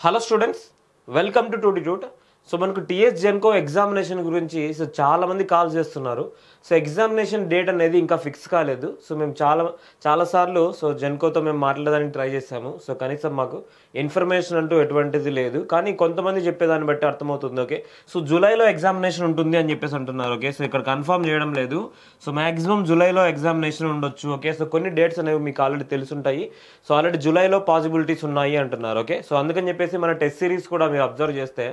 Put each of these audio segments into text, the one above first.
Hello students, welcome to Toditude. So మనకు TS Genco examination గురించి so చాలామంది కాల్ చేస్తున్నారు సో ఎగ్జామినేషన్ డేట్ అనేది ఇంకా ఫిక్స్ కాలేదు సో మేము చాలా చాలాసార్లు సో జెన్కోతో మేము మాట్లాడడానికి ట్రై చేసాము సో కనీసం మాకు ఇన్ఫర్మేషన్ అంటూ ఎటువంటిది లేదు కానీ కొంతమంది చెప్పేదాన్ని బట్టి అర్థమవుతుంది ఓకే సో జూలైలో ఎగ్జామినేషన్ ఉంటుంది అని చెప్పేసి అంటున్నారు ఓకే సో ఇక్కడ కన్ఫర్మ్ చేయడం లేదు సో మ్యాక్సిమం జూలైలో ఎగ్జామినేషన్ ఉండొచ్చు ఓకే సో కొన్ని డేట్స్ అనేవి మీకు ఆల్రెడీ తెలుసుంటాయి సో ఆల్రెడీ జూలైలో పాసిబిలిటీస్ ఉన్నాయి అంటున్నారు ఓకే సో అందుకని చెప్పేసి మన టెస్ట్ సిరీస్ కూడా మీరు అబ్జర్వ్ చేస్తే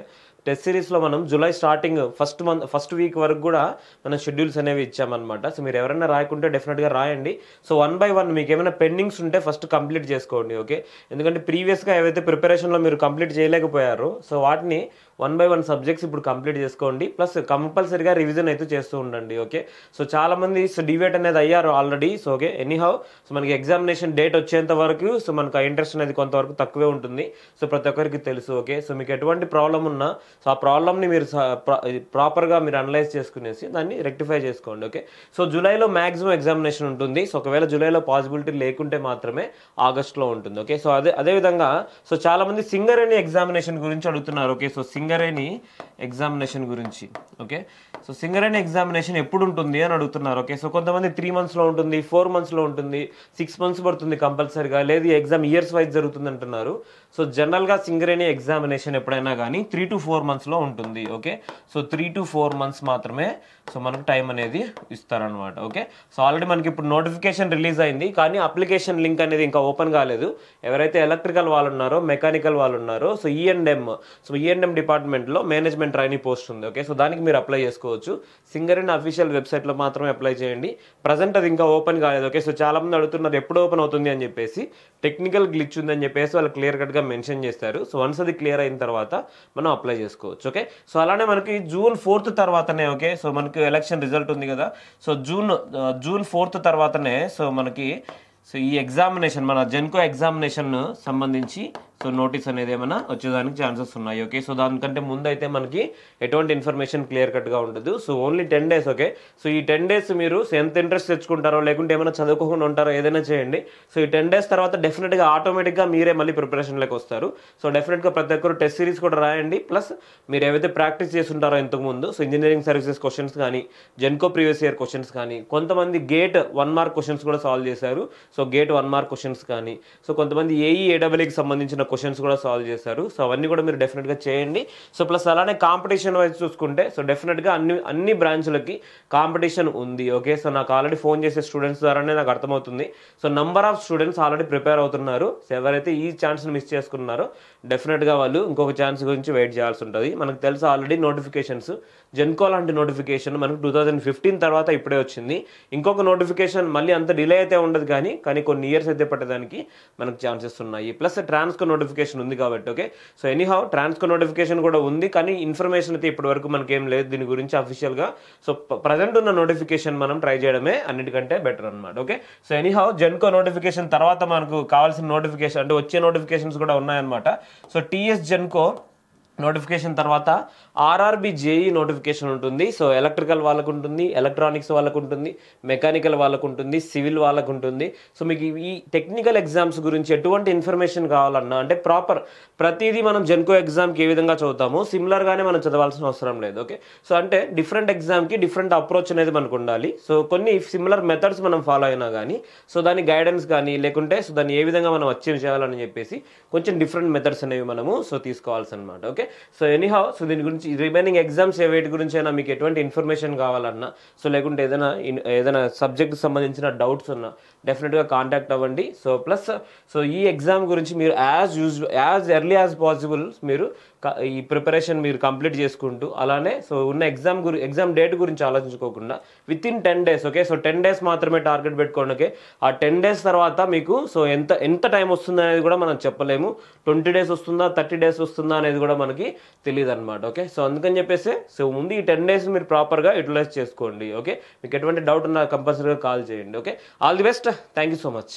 టెస్ట్ సిరీస్లో మనం July starting first month first week వరకు కూడా మనం షెడ్యూల్స్ అనేవి ఇచ్చామన్నమాట సో మీరు ఎవరైనా రాయకుంటే డెఫినెట్గా రాయండి సో వన్ బై వన్ మీకు ఏమైనా పెండింగ్స్ ఉంటే ఫస్ట్ కంప్లీట్ చేసుకోండి ఓకే ఎందుకంటే ప్రీవియస్గా ఏవైతే ప్రిపరేషన్లో మీరు కంప్లీట్ చేయలేకపోయారు సో వాటిని వన్ బై వన్ సబ్జెక్ట్స్ ఇప్పుడు కంప్లీట్ చేసుకోండి ప్లస్ కంపల్సరిగా రివిజన్ అయితే చేస్తూ ఉండండి ఓకే సో చాలామంది సో డివేట్ అనేది అయ్యారు already so okay anyhow so మనకి ఎగ్జామినేషన్ డేట్ వచ్చేంత వరకు సో మనకు ఇంట్రెస్ట్ అనేది కొంతవరకు తక్కువే ఉంటుంది సో ప్రతి ఒక్కరికి తెలుసు ఓకే సో మీకు ఎటువంటి ప్రాబ్లం ఉన్నా సో ఆ ప్రాబ్లమ్ని మీరు ప్రాపర్గా మీరు అనలైజ్ చేసుకునేసి దాన్ని రెక్టిఫై చేసుకోండి ఓకే సో జూలైలో మ్యాక్సిమం ఎగ్జామినేషన్ ఉంటుంది సో ఒకవేళ జూలైలో పాసిబిలిటీ లేకుంటే మాత్రమే ఆగస్ట్లో ఉంటుంది ఓకే సో అదే అదేవిధంగా సో చాలామంది సింగర్ అనే ఎగ్జామినేషన్ గురించి అడుగుతున్నారు ఓకే సో సింగ్ సింగరేణి ఎగ్జామినేషన్ గురించి ఓకే సో సింగరేణి ఎగ్జామినేషన్ ఎప్పుడు ఉంటుంది అని అడుగుతున్నారు ఓకే సో కొంతమంది త్రీ మంత్స్లో ఉంటుంది ఫోర్ మంత్స్లో ఉంటుంది సిక్స్ మంత్స్ పడుతుంది కంపల్సరీగా లేదు ఎగ్జామ్ ఇయర్స్ వైజ్ జరుగుతుంది అంటున్నారు సో జనరల్గా సింగరేణి ఎగ్జామినేషన్ ఎప్పుడైనా కానీ త్రీ టు ఫోర్ మంత్స్లో ఉంటుంది okay so three to four months మాత్రమే సో మనకు టైం అనేది ఇస్తారనమాట ఓకే సో ఆల్రెడీ మనకి ఇప్పుడు నోటిఫికేషన్ రిలీజ్ అయింది కానీ అప్లికేషన్ లింక్ అనేది ఇంకా ఓపెన్ కాలేదు ఎవరైతే ఎలక్ట్రికల్ వాళ్ళు ఉన్నారో మెకానికల్ వాళ్ళు ఉన్నారో so ENM so ENM department డిపార్ట్మెంట్లో మేనేజ్మెంట్ ట్రైనింగ్ పోస్ట్ ఉంది ఓకే సో దానికి మీరు అప్లై చేసుకోవచ్చు సింగర్ అండ్ అఫీషియల్ వెబ్సైట్లో మాత్రమే అప్లై చేయండి ప్రజెంట్ అది ఇంకా ఓపెన్ కాలేదు ఓకే సో చాలామంది అడుగుతున్నారు ఎప్పుడు ఓపెన్ అవుతుంది అని చెప్పేసి టెక్నికల్ గ్లిచ్ ఉందని చెప్పేసి వాళ్ళు క్లియర్ కట్గా మెన్షన్ చేస్తారు సో వన్స్ అది క్లియర్ అయిన తర్వాత మనం అప్లై చేసుకోవచ్చు ఓకే సో అలానే మనకి జూన్ ఫోర్త్ తర్వాతనే ఓకే సో మనకి ఎలక్షన్ రిజల్ట్ ఉంది కదా సో జూన్ జూన్ ఫోర్త్ తర్వాతనే సో మనకి సో ఈ ఎగ్జామినేషన్ మన జెన్కో ఎగ్జామినేషన్ సంబంధించి సో నోటీస్ అనేది ఏమైనా వచ్చేదానికి ఛాన్సెస్ ఉన్నాయి ఓకే సో దానికంటే ముందు అయితే మనకి ఎటువంటి ఇన్ఫర్మేషన్ క్లియర్ కట్గా ఉండదు so only ten days okay so ఈ టెన్ డేస్ మీరు ఎంత ఇంట్రెస్ట్ తెచ్చుకుంటారో లేకుంటే ఏమైనా చదువుకోకుండా ఉంటారో ఏదైనా చేయండి సో ఈ టెన్ డేస్ తర్వాత డెఫినెట్గా ఆటోమేటిక్గా మీరే మళ్ళీ ప్రిపరేషన్లోకి వస్తారు సో డెఫినెట్గా ప్రతి ఒక్కరు టెస్ట్ సిరీస్ కూడా రాయండి ప్లస్ మీరు ఏవైతే ప్రాక్టీస్ చేస్తుంటారో ఇంతకుముందు సో ఇంజనీరింగ్ సర్వీసెస్ క్వశ్చన్స్ కానీ జెన్కో ప్రీవియస్ ఇయర్ క్వశ్చన్స్ కానీ కొంతమంది గేట్ వన్ మార్క్ క్వశ్చన్స్ కూడా సాల్వ్ చేశారు so GATE one mark questions కానీ సో కొంతమంది ఏఈ ఏడబ్ల్యూకి e e సంబంధించిన క్వశ్చన్స్ కూడా సాల్వ్ చేశారు సో అవన్నీ కూడా మీరు డెఫినెట్గా చేయండి సో ప్లస్ అలానే కాంపిటీషన్ వైజ్ చూసుకుంటే సో డెఫినెట్గా అన్ని అన్ని బ్రాంచ్లకి కాంపిటీషన్ ఉంది ఓకే సో నాకు ఆల్రెడీ ఫోన్ చేసే స్టూడెంట్స్ ద్వారానే నాకు అర్థమవుతుంది so number of students already prepare అవుతున్నారు సో ఎవరైతే ఈ ఛాన్స్ని మిస్ చేసుకున్నారో డెఫినెట్గా వాళ్ళు ఇంకొక ఛాన్స్ గురించి వెయిట్ చేయాల్సి ఉంటుంది మనకు తెలుసు ఆల్రెడీ నోటిఫికేషన్స్ జెన్కో లాంటి నోటిఫికేషన్ మనకు టూ థౌజండ్ ఫిఫ్టీన్ తర్వాత ఇప్పుడే వచ్చింది ఇంకొక నోటిఫికేషన్ మళ్ళీ అంత డిలే అయితే ఉండదు కానీ కానీ కొన్ని ఇయర్స్ అయితే పట్టడానికి మనకు ఛాన్సెస్ ఉన్నాయి ప్లస్ ట్రాన్స్కో నోటిఫికేషన్ ఉంది కాబట్టి okay so anyhow Transco notification కూడా ఉంది కానీ ఇన్ఫర్మేషన్ అయితే ఇప్పటి వరకు మనకేం లేదు దీని గురించి అఫీషియల్గా సో ప్రజెంట్ ఉన్న నోటిఫికేషన్ మనం ట్రై చేయడమే అన్నిటికంటే బెటర్ అనమాట okay so anyhow Genco notification తర్వాత మనకు కావాల్సిన నోటిఫికేషన్ అంటే వచ్చే నోటిఫికేషన్స్ కూడా ఉన్నాయన్నమాట సో టీఎస్ జెన్కో నోటిఫికేషన్ తర్వాత ఆర్ఆర్బి జేఈ నోటిఫికేషన్ ఉంటుంది సో ఎలక్ట్రికల్ వాళ్ళకు ఉంటుంది ఎలక్ట్రానిక్స్ వాళ్ళకు ఉంటుంది మెకానికల్ వాళ్ళకు ఉంటుంది సివిల్ వాళ్ళకు ఉంటుంది సో మీకు ఈ టెక్నికల్ ఎగ్జామ్స్ గురించి ఎటువంటి ఇన్ఫర్మేషన్ కావాలన్నా అంటే ప్రాపర్ ప్రతిదీ మనం జెన్కో ఎగ్జామ్కి ఏ విధంగా చదువుతామో సిమిలర్గానే మనం చదవాల్సిన అవసరం లేదు ఓకే సో అంటే డిఫరెంట్ ఎగ్జామ్కి డిఫరెంట్ అప్రోచ్ అనేది మనకు ఉండాలి సో కొన్ని సిమిలర్ మెథడ్స్ మనం ఫాలో అయినా కానీ సో దాని గైడెన్స్ కానీ లేకుంటే సో దాన్ని ఏ విధంగా మనం అచీవ్ చేయాలని చెప్పేసి కొంచెం డిఫరెంట్ మెథడ్స్ అనేవి మనము సో తీసుకోవాల్సి అనమాట okay okay so anyhow so దీని గురించి రిమైనింగ్ ఎగ్జామ్స్ వేటి గురించి అయినా మీకు ఎటువంటి ఇన్ఫర్మేషన్ కావాలన్నా సో లేకుంటే ఏదైనా ఏదైనా సబ్జెక్ట్కి సంబంధించిన డౌట్స్ ఉన్నా డెఫినెట్గా కాంటాక్ట్ అవ్వండి సో ప్లస్ సో ఈ ఎగ్జామ్ గురించి మీరు as use as early as possible మీరు ఈ ప్రిపరేషన్ మీరు కంప్లీట్ చేసుకుంటూ అలానే సో ఉన్న ఎగ్జామ్ గురి ఎగ్జామ్ డేట్ గురించి ఆలోచించుకోకుండా within ten days okay so ten days మాత్రమే టార్గెట్ పెట్టుకోండి ఓకే ఆ టెన్ డేస్ తర్వాత మీకు సో ఎంత ఎంత టైం వస్తుంది అనేది కూడా మనం చెప్పలేము ట్వంటీ డేస్ వస్తుందా థర్టీ డేస్ వస్తుందా అనేది కూడా మనకి వాళ్ళకి తెలియదు అనమాట ఓకే సో అందుకని చెప్పేసి సో ముందు ఈ టెన్ డేస్ మీరు ప్రాపర్గా యూటిలైజ్ చేసుకోండి ఓకే మీకు ఎటువంటి డౌట్ ఉన్నా కంపల్సరీగా కాల్ చేయండి okay all the best thank you so much